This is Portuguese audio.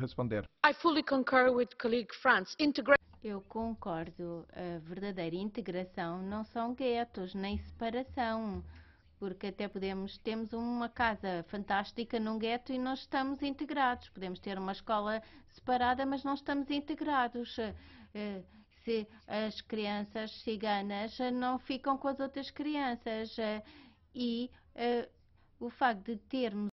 responder. I fully concur with colleague France. Integra eu concordo. A verdadeira integração não são guetos nem separação, porque até podemos temos uma casa fantástica num gueto e não estamos integrados. Podemos ter uma escola separada, mas não estamos integrados. Eh, se as crianças ciganas não ficam com as outras crianças eh, e eh, o facto de termos